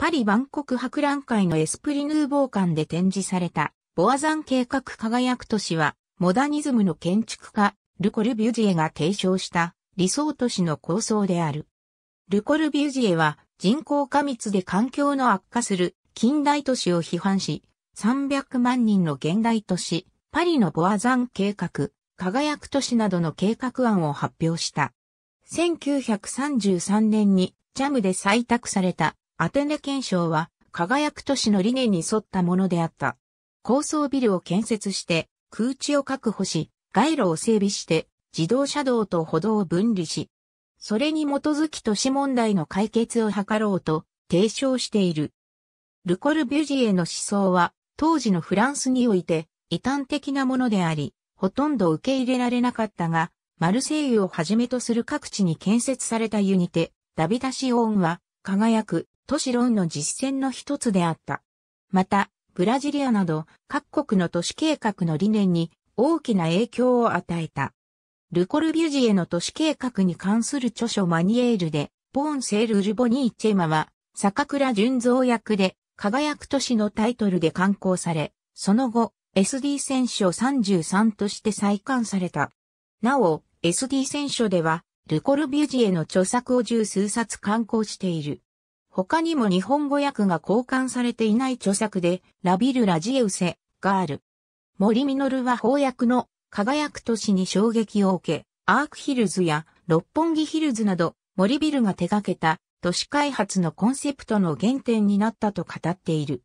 パリ万国博覧会のエスプリヌーボー館で展示された、ボアザン計画輝く都市は、モダニズムの建築家、ルコルビュジエが提唱した理想都市の構想である。ルコルビュジエは人口過密で環境の悪化する近代都市を批判し、300万人の現代都市、パリのボアザン計画、輝く都市などの計画案を発表した。1933年にジャムで採択されたアテネ憲章は輝く都市の理念に沿ったものであった。高層ビルを建設して空地を確保し、街路を整備して自動車道と歩道を分離し、それに基づき都市問題の解決を図ろうと提唱している。ルコルビュジエの思想は当時のフランスにおいて異端的なものであり、ほとんど受け入れられなかったが、マルセイユをはじめとする各地に建設されたユニテ、ダビダシオンは輝く都市論の実践の一つであった。また、ブラジリアなど各国の都市計画の理念に大きな影響を与えた。ルコルビュジエの都市計画に関する著書マニエールで、ポーンセール・ルボニーチェマは、坂倉純造役で、輝く都市のタイトルで刊行され、その後、SD 選手を33として再刊された。なお、SD 選手では、ルコルビュジエの著作を十数冊刊行している。他にも日本語訳が交換されていない著作で、ラビル・ラジエウセガール。森ルは翻訳の輝く都市に衝撃を受け、アークヒルズや六本木ヒルズなど森ビルが手掛けた都市開発のコンセプトの原点になったと語っている。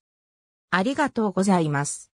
ありがとうございます。